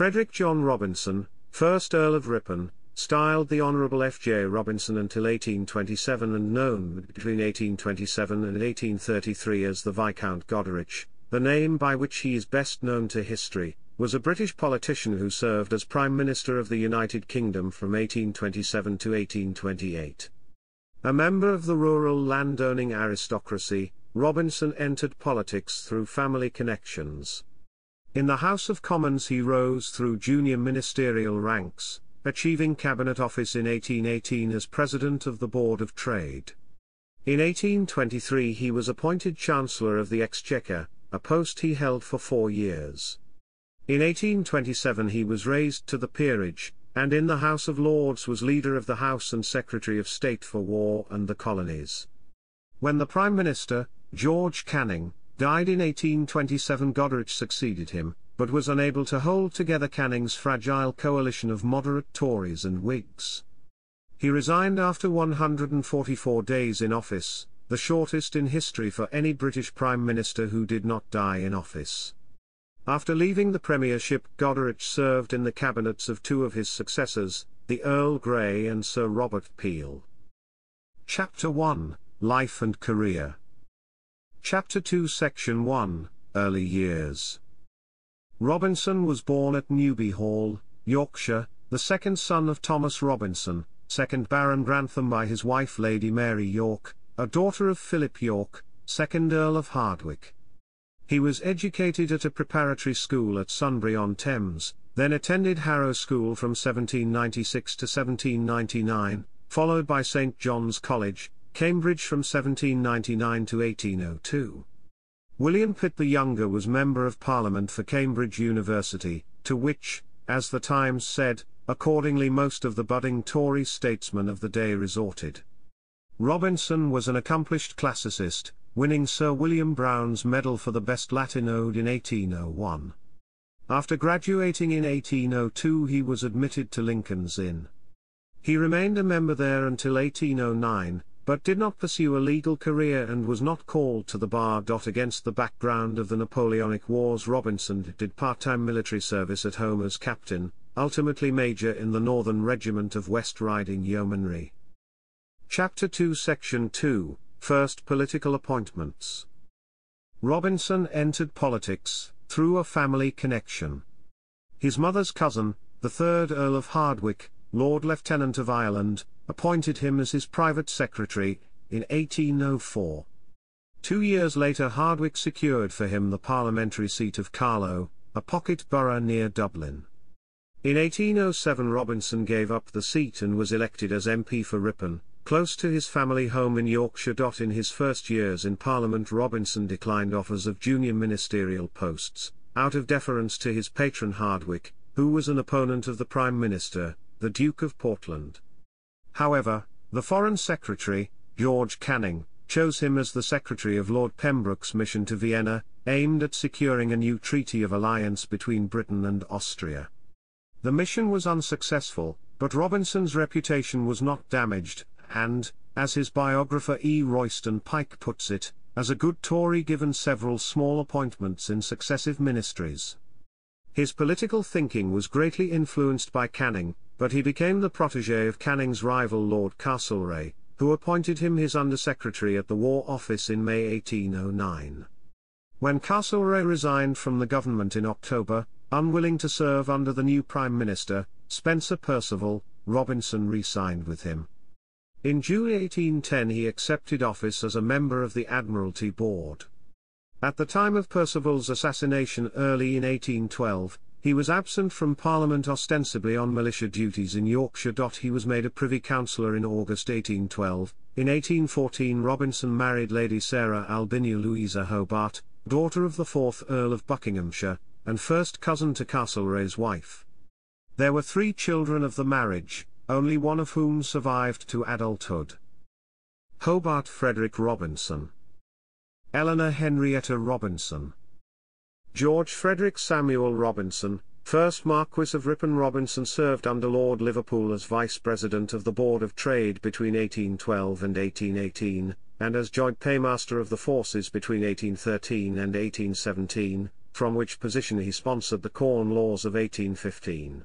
Frederick John Robinson, 1st Earl of Ripon, styled the Honourable F.J. Robinson until 1827 and known between 1827 and 1833 as the Viscount Goderich, the name by which he is best known to history, was a British politician who served as Prime Minister of the United Kingdom from 1827 to 1828. A member of the rural landowning aristocracy, Robinson entered politics through family connections. In the House of Commons he rose through junior ministerial ranks, achieving cabinet office in 1818 as President of the Board of Trade. In 1823 he was appointed Chancellor of the Exchequer, a post he held for four years. In 1827 he was raised to the peerage, and in the House of Lords was leader of the House and Secretary of State for War and the Colonies. When the Prime Minister, George Canning, died in 1827 Goderich succeeded him, but was unable to hold together Canning's fragile coalition of moderate Tories and Whigs. He resigned after 144 days in office, the shortest in history for any British Prime Minister who did not die in office. After leaving the premiership Goderich served in the cabinets of two of his successors, the Earl Grey and Sir Robert Peel. Chapter 1, Life and Career Chapter 2 Section 1 Early Years Robinson was born at Newby Hall, Yorkshire, the second son of Thomas Robinson, 2nd Baron Grantham by his wife Lady Mary York, a daughter of Philip York, 2nd Earl of Hardwick. He was educated at a preparatory school at Sunbury-on-Thames, then attended Harrow School from 1796 to 1799, followed by St. John's College, Cambridge from 1799 to 1802. William Pitt the Younger was Member of Parliament for Cambridge University, to which, as the Times said, accordingly most of the budding Tory statesmen of the day resorted. Robinson was an accomplished classicist, winning Sir William Brown's Medal for the Best Latin Ode in 1801. After graduating in 1802 he was admitted to Lincoln's Inn. He remained a member there until 1809, but did not pursue a legal career and was not called to the bar. Against the background of the Napoleonic Wars, Robinson did part time military service at home as captain, ultimately major in the Northern Regiment of West Riding Yeomanry. Chapter 2, Section 2 First Political Appointments Robinson entered politics through a family connection. His mother's cousin, the 3rd Earl of Hardwick, Lord Lieutenant of Ireland, appointed him as his private secretary, in 1804. Two years later Hardwick secured for him the parliamentary seat of Carlow, a pocket borough near Dublin. In 1807 Robinson gave up the seat and was elected as MP for Ripon, close to his family home in Yorkshire. In his first years in Parliament Robinson declined offers of junior ministerial posts, out of deference to his patron Hardwick, who was an opponent of the Prime Minister, the Duke of Portland. However, the Foreign Secretary, George Canning, chose him as the Secretary of Lord Pembroke's mission to Vienna, aimed at securing a new treaty of alliance between Britain and Austria. The mission was unsuccessful, but Robinson's reputation was not damaged, and, as his biographer E. Royston Pike puts it, as a good Tory given several small appointments in successive ministries. His political thinking was greatly influenced by Canning, but he became the protege of Canning's rival Lord Castlereagh, who appointed him his undersecretary at the War Office in May 1809. When Castlereagh resigned from the government in October, unwilling to serve under the new Prime Minister, Spencer Percival, Robinson re-signed with him. In June 1810 he accepted office as a member of the Admiralty Board. At the time of Percival's assassination early in 1812, he was absent from Parliament ostensibly on militia duties in Yorkshire. He was made a Privy Councillor in August 1812. In 1814, Robinson married Lady Sarah Albinia Louisa Hobart, daughter of the 4th Earl of Buckinghamshire, and first cousin to Castlereagh's wife. There were three children of the marriage, only one of whom survived to adulthood. Hobart Frederick Robinson. Eleanor Henrietta Robinson. George Frederick Samuel Robinson, 1st Marquis of Ripon Robinson served under Lord Liverpool as Vice President of the Board of Trade between 1812 and 1818, and as Joint Paymaster of the Forces between 1813 and 1817, from which position he sponsored the Corn Laws of 1815.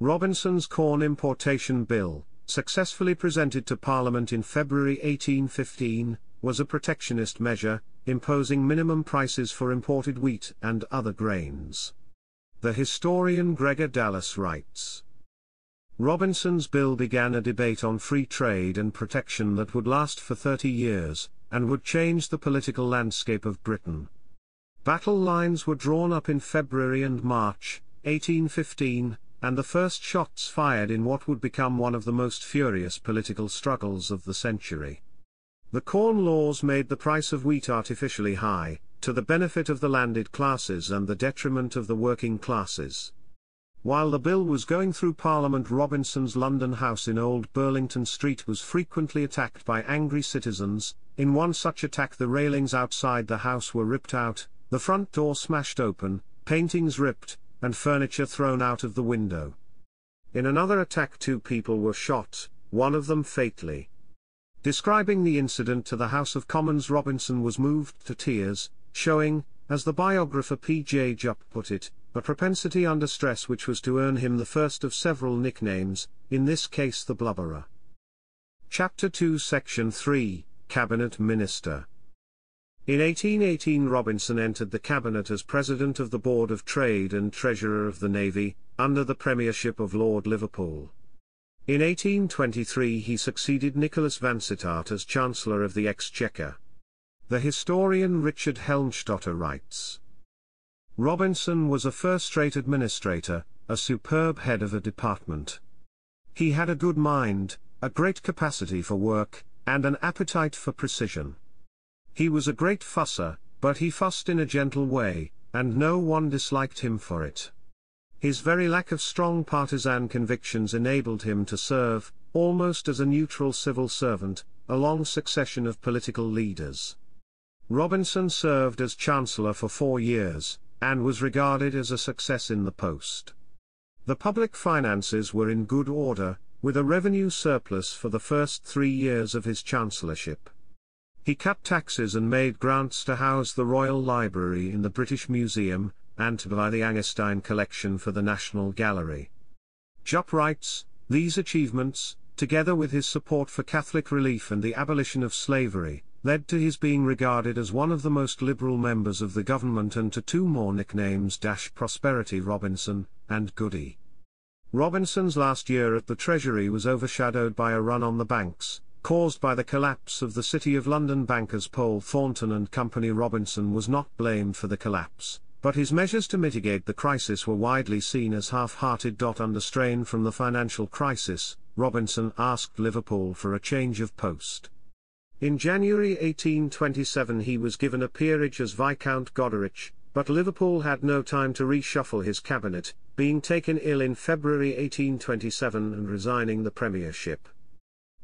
Robinson's Corn Importation Bill, successfully presented to Parliament in February 1815, was a protectionist measure, imposing minimum prices for imported wheat and other grains. The historian Gregor Dallas writes. Robinson's bill began a debate on free trade and protection that would last for 30 years, and would change the political landscape of Britain. Battle lines were drawn up in February and March, 1815, and the first shots fired in what would become one of the most furious political struggles of the century. The Corn Laws made the price of wheat artificially high, to the benefit of the landed classes and the detriment of the working classes. While the bill was going through Parliament Robinson's London house in Old Burlington Street was frequently attacked by angry citizens, in one such attack the railings outside the house were ripped out, the front door smashed open, paintings ripped, and furniture thrown out of the window. In another attack two people were shot, one of them fatally. Describing the incident to the House of Commons Robinson was moved to tears, showing, as the biographer P.J. Jupp put it, a propensity under stress which was to earn him the first of several nicknames, in this case the blubberer. Chapter 2 Section 3, Cabinet Minister In 1818 Robinson entered the cabinet as President of the Board of Trade and Treasurer of the Navy, under the premiership of Lord Liverpool. In 1823 he succeeded Nicholas Vansittart as Chancellor of the Exchequer. The historian Richard Helmstotter writes, Robinson was a first-rate administrator, a superb head of a department. He had a good mind, a great capacity for work, and an appetite for precision. He was a great fusser, but he fussed in a gentle way, and no one disliked him for it. His very lack of strong partisan convictions enabled him to serve, almost as a neutral civil servant, a long succession of political leaders. Robinson served as Chancellor for four years, and was regarded as a success in the post. The public finances were in good order, with a revenue surplus for the first three years of his chancellorship. He cut taxes and made grants to house the Royal Library in the British Museum, and to buy the Angerstein collection for the National Gallery. Jupp writes, these achievements, together with his support for Catholic relief and the abolition of slavery, led to his being regarded as one of the most liberal members of the government and to two more nicknames Prosperity Robinson, and Goody. Robinson's last year at the Treasury was overshadowed by a run on the banks, caused by the collapse of the City of London bankers Paul Thornton and Company Robinson was not blamed for the collapse, but his measures to mitigate the crisis were widely seen as half-hearted. Under strain from the financial crisis, Robinson asked Liverpool for a change of post. In January 1827 he was given a peerage as Viscount Goderich, but Liverpool had no time to reshuffle his cabinet, being taken ill in February 1827 and resigning the premiership.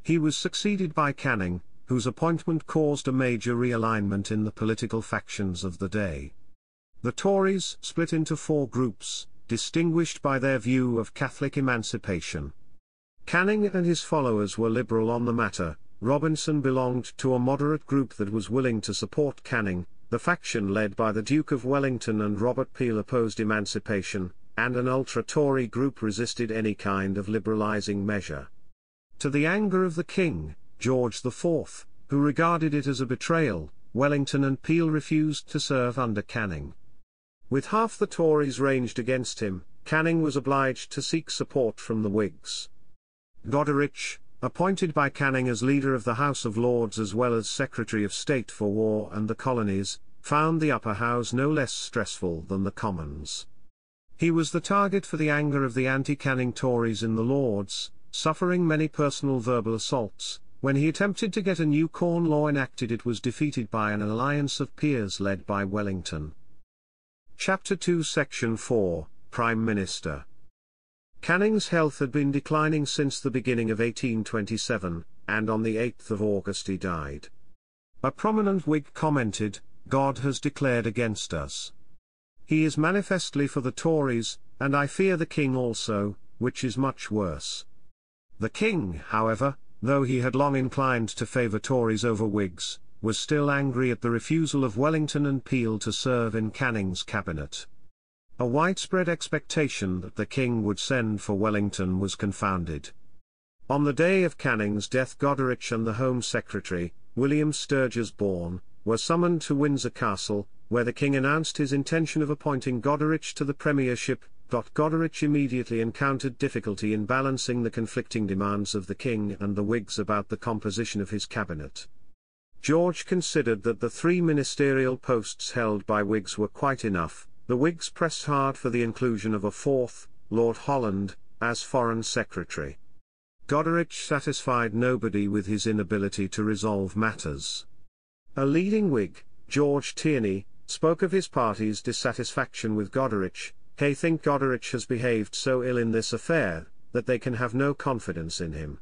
He was succeeded by Canning, whose appointment caused a major realignment in the political factions of the day. The Tories split into four groups, distinguished by their view of Catholic emancipation. Canning and his followers were liberal on the matter, Robinson belonged to a moderate group that was willing to support Canning, the faction led by the Duke of Wellington and Robert Peel opposed emancipation, and an ultra-Tory group resisted any kind of liberalising measure. To the anger of the King, George IV, who regarded it as a betrayal, Wellington and Peel refused to serve under Canning. With half the Tories ranged against him, Canning was obliged to seek support from the Whigs. Goderich, appointed by Canning as leader of the House of Lords as well as Secretary of State for War and the Colonies, found the upper house no less stressful than the Commons. He was the target for the anger of the anti-Canning Tories in the Lords, suffering many personal verbal assaults, when he attempted to get a new corn law enacted it was defeated by an alliance of peers led by Wellington. Chapter 2 Section 4, Prime Minister. Canning's health had been declining since the beginning of 1827, and on the 8th of August he died. A prominent Whig commented, God has declared against us. He is manifestly for the Tories, and I fear the King also, which is much worse. The King, however, though he had long inclined to favour Tories over Whigs, was still angry at the refusal of Wellington and Peel to serve in Canning's cabinet. A widespread expectation that the king would send for Wellington was confounded. On the day of Canning's death Goderich and the Home Secretary, William Sturges Bourne, were summoned to Windsor Castle, where the king announced his intention of appointing Goderich to the premiership. Goderich immediately encountered difficulty in balancing the conflicting demands of the king and the Whigs about the composition of his cabinet. George considered that the three ministerial posts held by Whigs were quite enough. The Whigs pressed hard for the inclusion of a fourth, Lord Holland, as Foreign Secretary. Goderich satisfied nobody with his inability to resolve matters. A leading Whig, George Tierney, spoke of his party's dissatisfaction with Goderich, They think Goderich has behaved so ill in this affair, that they can have no confidence in him.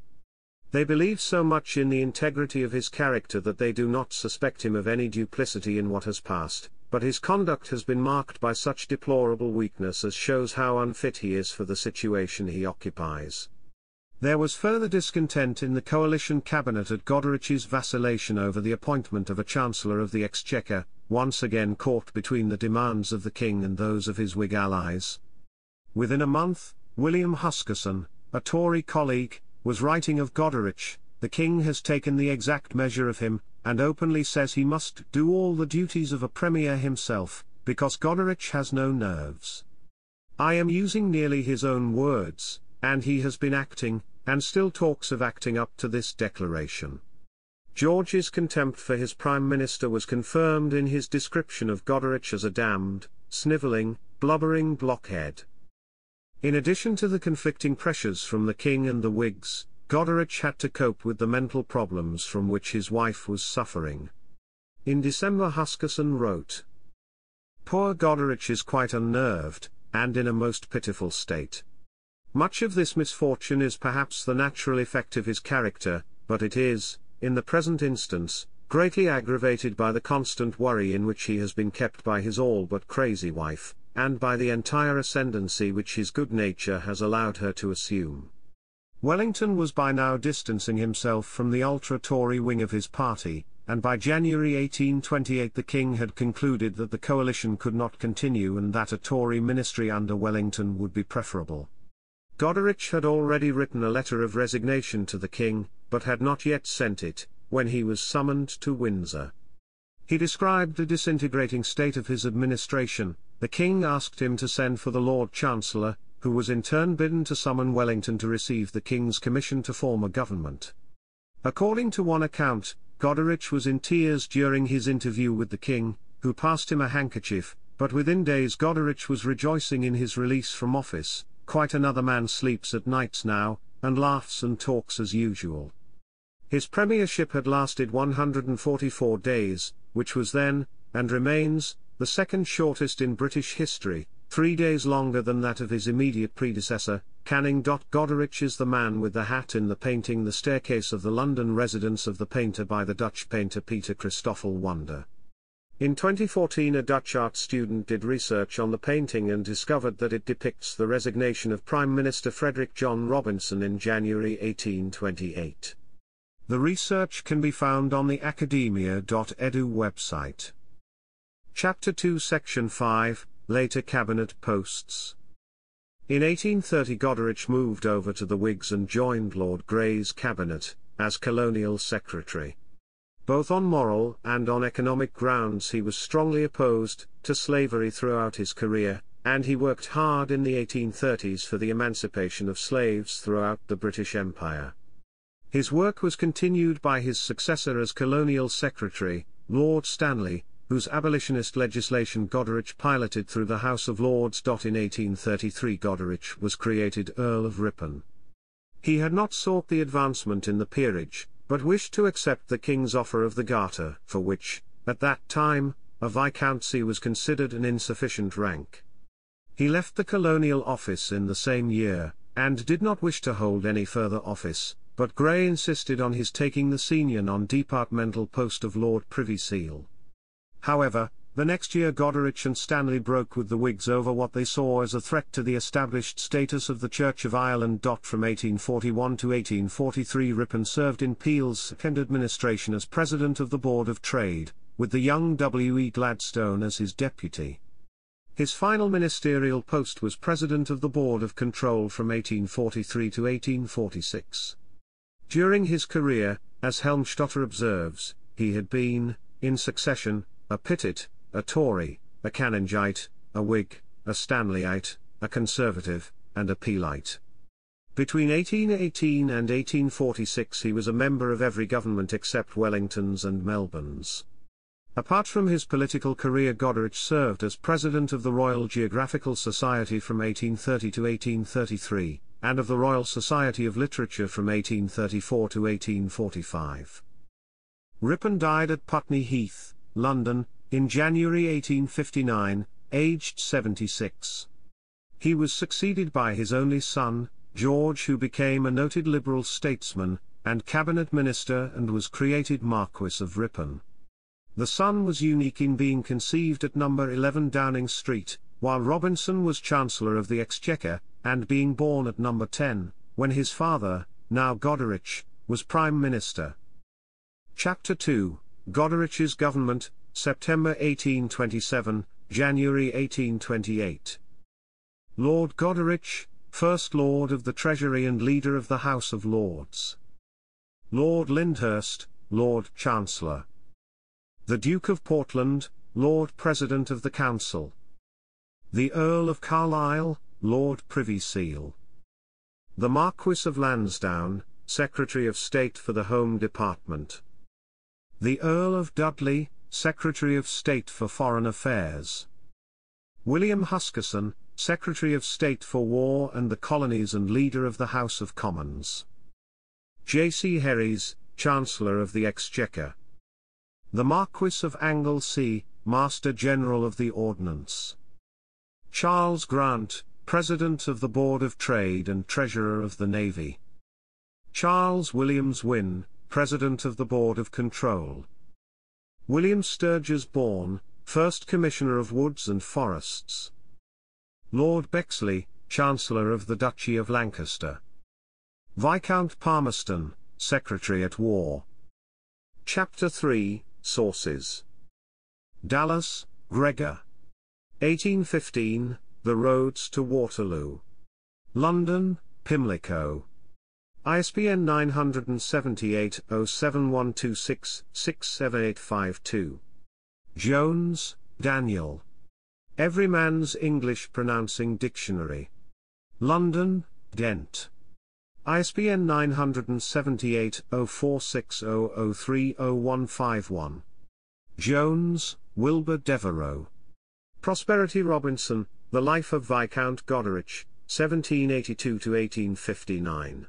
They believe so much in the integrity of his character that they do not suspect him of any duplicity in what has passed, but his conduct has been marked by such deplorable weakness as shows how unfit he is for the situation he occupies. There was further discontent in the coalition cabinet at Goderich's vacillation over the appointment of a Chancellor of the Exchequer, once again caught between the demands of the King and those of his Whig allies. Within a month, William Huskisson, a Tory colleague, was writing of Goderich, the king has taken the exact measure of him, and openly says he must do all the duties of a premier himself, because Goderich has no nerves. I am using nearly his own words, and he has been acting, and still talks of acting up to this declaration. George's contempt for his prime minister was confirmed in his description of Goderich as a damned, snivelling, blubbering blockhead. In addition to the conflicting pressures from the king and the Whigs, Goderich had to cope with the mental problems from which his wife was suffering. In December Huskisson wrote, Poor Goderich is quite unnerved, and in a most pitiful state. Much of this misfortune is perhaps the natural effect of his character, but it is, in the present instance, greatly aggravated by the constant worry in which he has been kept by his all but crazy wife, and by the entire ascendancy which his good nature has allowed her to assume. Wellington was by now distancing himself from the ultra-Tory wing of his party, and by January 1828 the King had concluded that the coalition could not continue and that a Tory ministry under Wellington would be preferable. Goderich had already written a letter of resignation to the King, but had not yet sent it, when he was summoned to Windsor. He described the disintegrating state of his administration, the king asked him to send for the Lord Chancellor, who was in turn bidden to summon Wellington to receive the king's commission to form a government. According to one account, Goderich was in tears during his interview with the king, who passed him a handkerchief, but within days Goderich was rejoicing in his release from office, quite another man sleeps at nights now, and laughs and talks as usual. His premiership had lasted 144 days, which was then, and remains, the second shortest in British history, three days longer than that of his immediate predecessor, Canning. Goderich is the man with the hat in the painting The Staircase of the London Residence of the Painter by the Dutch painter Peter Christoffel Wonder. In 2014 a Dutch art student did research on the painting and discovered that it depicts the resignation of Prime Minister Frederick John Robinson in January 1828. The research can be found on the academia.edu website. Chapter 2 Section 5, later cabinet posts. In 1830 Goderich moved over to the Whigs and joined Lord Grey's cabinet, as colonial secretary. Both on moral and on economic grounds he was strongly opposed to slavery throughout his career, and he worked hard in the 1830s for the emancipation of slaves throughout the British Empire. His work was continued by his successor as colonial secretary, Lord Stanley, whose abolitionist legislation Goderich piloted through the House of Lords. In 1833 Goderich was created Earl of Ripon. He had not sought the advancement in the peerage, but wished to accept the king's offer of the garter, for which, at that time, a viscountcy was considered an insufficient rank. He left the colonial office in the same year, and did not wish to hold any further office, but Grey insisted on his taking the senior non-departmental post of Lord Privy Seal. However, the next year Goderich and Stanley broke with the Whigs over what they saw as a threat to the established status of the Church of Ireland. From 1841 to 1843 Ripon served in Peel's second administration as President of the Board of Trade, with the young W. E. Gladstone as his deputy. His final ministerial post was President of the Board of Control from 1843 to 1846. During his career, as Helmstotter observes, he had been, in succession, a Pittite, a Tory, a Canongite, a Whig, a Stanleyite, a Conservative, and a Peelite. Between 1818 and 1846 he was a member of every government except Wellington's and Melbourne's. Apart from his political career Goderich served as President of the Royal Geographical Society from 1830 to 1833, and of the Royal Society of Literature from 1834 to 1845. Ripon died at Putney Heath, London, in January 1859, aged 76. He was succeeded by his only son, George who became a noted liberal statesman, and cabinet minister and was created Marquis of Ripon. The son was unique in being conceived at number 11 Downing Street, while Robinson was Chancellor of the Exchequer, and being born at number 10, when his father, now Goderich, was Prime Minister. Chapter 2 Goderich's government, September 1827, January 1828. Lord Goderich, First Lord of the Treasury and Leader of the House of Lords. Lord Lyndhurst, Lord Chancellor. The Duke of Portland, Lord President of the Council. The Earl of Carlisle, Lord Privy Seal. The Marquis of Lansdowne, Secretary of State for the Home Department. The Earl of Dudley, Secretary of State for Foreign Affairs. William Huskisson, Secretary of State for War and the Colonies and Leader of the House of Commons. J.C. Herries, Chancellor of the Exchequer. The Marquis of Anglesey, Master General of the Ordnance. Charles Grant, President of the Board of Trade and Treasurer of the Navy. Charles Williams Wynne, President of the Board of Control. William Sturges Bourne, First Commissioner of Woods and Forests. Lord Bexley, Chancellor of the Duchy of Lancaster. Viscount Palmerston, Secretary at War. Chapter 3 Sources Dallas, Gregor. 1815 The Roads to Waterloo. London, Pimlico. ISBN 978 712667852 67852. Jones, Daniel. Everyman's English Pronouncing Dictionary. London, Dent. ISBN 978 0460030151. Jones, Wilbur Devereux. Prosperity Robinson, The Life of Viscount Goderich, 1782 1859.